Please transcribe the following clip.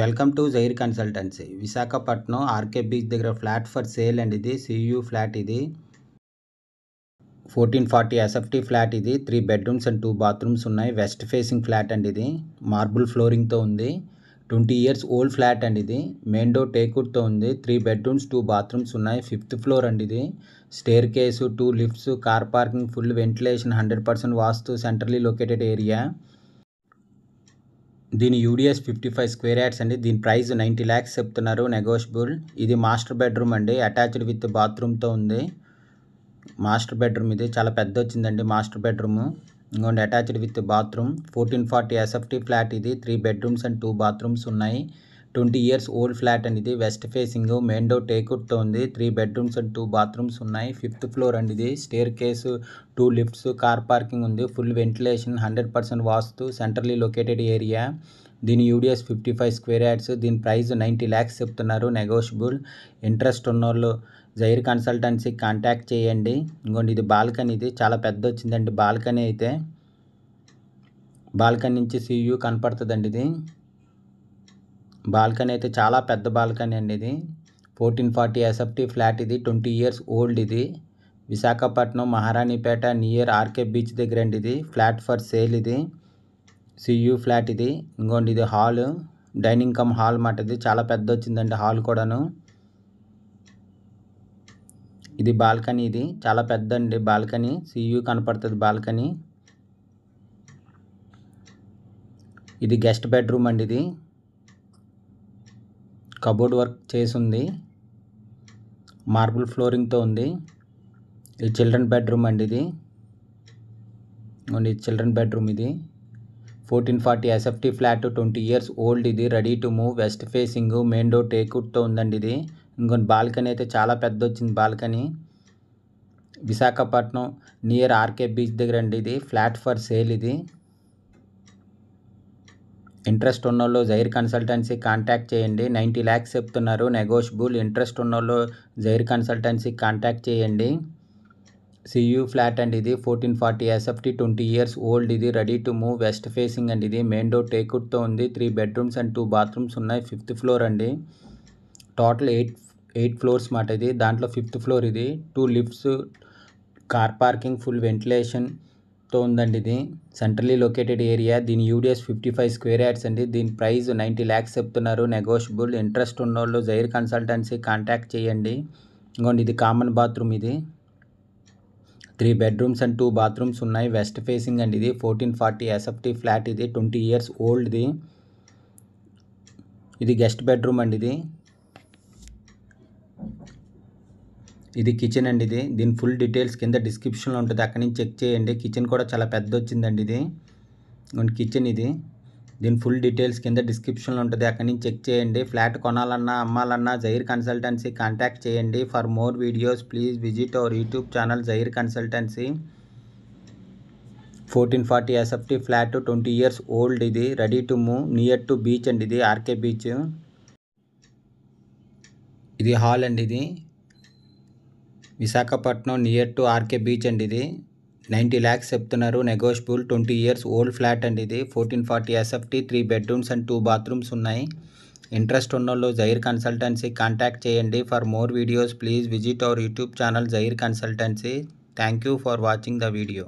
welcome to Jair consultancy Visakhapatnam RK beach దగ్గర flat for sale అండి ఇది సియు ఫ్లాట్ ఇది ఫోర్టీన్ ఫార్టీ ఎస్ఎఫ్టీ ఫ్లాట్ ఇది three bedrooms and two bathrooms ఉన్నాయి west facing flat అండి ఇది మార్బుల్ ఫ్లోరింగ్తో ఉంది ట్వంటీ ఇయర్స్ ఓల్డ్ ఫ్లాట్ అండి ఇది మెయిన్ డోర్ టేకుడ్తో ఉంది త్రీ బెడ్రూమ్స్ టూ బాత్రూమ్స్ ఉన్నాయి ఫిఫ్త్ ఫ్లోర్ అండి ఇది staircase two lifts car parking full ventilation hundred percent vastu centrally located area దీని UDS fifty five square yards అండి దీని ప్రైస్ నైంటీ ల్యాక్స్ చెప్తున్నారు నెగోషియబుల్ ఇది మాస్టర్ బెడ్రూమ్ అండి అటాచ్డ్ విత్ బాత్రూమ్తో ఉంది మాస్టర్ బెడ్రూమ్ ఇది చాలా పెద్ద వచ్చిందండి మాస్టర్ బెడ్రూమ్ ఇంకోండి attached with bathroom fourteen forty SFT flat ఇది three bedrooms and two bathrooms ఉన్నాయి ట్వంటీ ఇయర్స్ ఓల్డ్ ఫ్లాట్ అండి ఇది వెస్ట్ ఫేసింగ్ మెయిన్ డోర్ టేక్అవుట్తో ఉంది three bedrooms and two bathrooms ఉన్నాయి ఫిఫ్త్ ఫ్లోర్ అండి ఇది staircase two lifts car parking ఉంది full ventilation hundred percent vastu centrally located area దీని UDS fifty five square yards దీని ప్రైస్ నైంటీ ల్యాక్స్ చెప్తున్నారు negotiable interest ఉన్నోళ్ళు జైర్ కన్సల్టెన్సీ కాంటాక్ట్ చేయండి ఇంకోండి ఇది బాల్కనీ ఇది చాలా పెద్ద వచ్చిందండి బాల్కనీ అయితే బాల్కనీ నుంచి సీయూ కనపడుతుందండి ఇది బాల్కనీ అయితే చాలా పెద్ద బాల్కనీ అండి ఇది ఫోర్టీన్ ఫార్టీ ఎస్ఎఫ్టీ ఫ్లాట్ ఇది ట్వంటీ ఇయర్స్ ఓల్డ్ ఇది Visakhapatnam Maharanipeta near RK beach దగ్గర అండి ఇది ఫ్లాట్ ఫర్ సేల్ ఇది సియూ ఫ్లాట్ ఇది ఇంకోండి ఇది హాల్ డైనింగ్ కమ్ హాల్ మాట ఇది చాలా పెద్ద వచ్చిందండి హాల్ కూడాను ఇది బాల్కనీ ఇది చాలా పెద్ద అండి బాల్కనీ సియూ కనపడుతుంది బాల్కనీ ఇది గెస్ట్ బెడ్రూమ్ అండి ఇది కబోర్డ్ వర్క్ చేసి ఉంది మార్బుల్ ఫ్లోరింగ్తో ఉంది ఇది చిల్డ్రన్ బెడ్రూమ్ అండి ఇది ఇది చిల్డ్రన్ బెడ్రూమ్ ఇది fourteen forty SFT flat twenty years old ఇది ready to move west facing main door టేక్వుడ్తో ఉందండి ఇది ఇంకొన్ని బాల్కనీ అయితే చాలా పెద్ద వచ్చింది balcony Visakhapatnam near RK beach దగ్గర అండి ఇది ఫ్లాట్ ఫర్ సేల్ ఇది ఇంట్రెస్ట్ ఉన్నోళ్ళు జైర్ కన్సల్టెన్సీ కాంటాక్ట్ చేయండి నైంటీ ల్యాక్స్ చెప్తున్నారు నెగోషియబుల్ ఇంట్రెస్ట్ ఉన్నోళ్ళు జైర్ కన్సల్టెన్సీ కాంటాక్ట్ చేయండి సియూ ఫ్లాట్ అండ్ ఇది fourteen forty SFT twenty years old ఇది ready to move west facing and ఇది మెయిన్ డోర్ టేకుడ్తో ఉంది three bedrooms and two bathrooms ఉన్నాయి ఫిఫ్త్ ఫ్లోర్ అండి టోటల్ ఎయిట్ ఎయిట్ ఫ్లోర్స్ మాట ఇది దాంట్లో ఫిఫ్త్ ఫ్లోర్ ఇది two lifts car parking full ventilation తో ఉందండి ఇది సెంట్రలీ లొకేటెడ్ ఏరియా దీని UDS fifty five square yards అండి దీని ప్రైస్ నైంటీ ల్యాక్స్ చెప్తున్నారు నెగోషియబుల్ ఇంట్రెస్ట్ ఉన్న వాళ్ళు జైర్ కన్సల్టెన్సీ కాంటాక్ట్ చేయండి ఇంకోండి ఇది కామన్ బాత్రూమ్ ఇది three bedrooms and two bathrooms ఉన్నాయి వెస్ట్ ఫేసింగ్ అండి ఇది ఫోర్టీన్ ఫార్టీ ఎస్ఎఫ్టీ ఫ్లాట్ ఇది ట్వంటీ ఇయర్స్ ఓల్డ్ది ఇది గెస్ట్ బెడ్రూమ్ అండి ఇది ఇది కిచెన్ అండి ఇది దీని ఫుల్ డీటెయిల్స్ కింద డిస్క్రిప్షన్లో ఉంటుంది అక్కడి నుంచి చెక్ చేయండి కిచెన్ కూడా చాలా పెద్ద వచ్చిందండి ఇది కిచెన్ ఇది దీని ఫుల్ డీటెయిల్స్ కింద డిస్క్రిప్షన్లో ఉంటుంది అక్కడి నుంచి చెక్ చేయండి ఫ్లాట్ కొనాలన్నా అమ్మాలన్నా జైర్ కన్సల్టెన్సీ కాంటాక్ట్ చేయండి for more videos please visit our YouTube channel Jair consultancy fourteen forty SFT flat twenty years old ఇది ready to move near to beach అండి ఇది ఆర్కే బీచ్ ఇది హాల్ అండి ఇది Visakhapatnam near to RK beach అండి ఇది ninety lakhs చెప్తున్నారు negotiable twenty years old flat అండి ఇది fourteen forty SFT three bedrooms and two bathrooms ఉన్నాయి ఇంట్రెస్ట్ ఉన్న వాళ్ళు జైర్ కన్సల్టెన్సీ కాంటాక్ట్ చేయండి for more videos please visit our YouTube channel Jair consultancy thank you for watching the video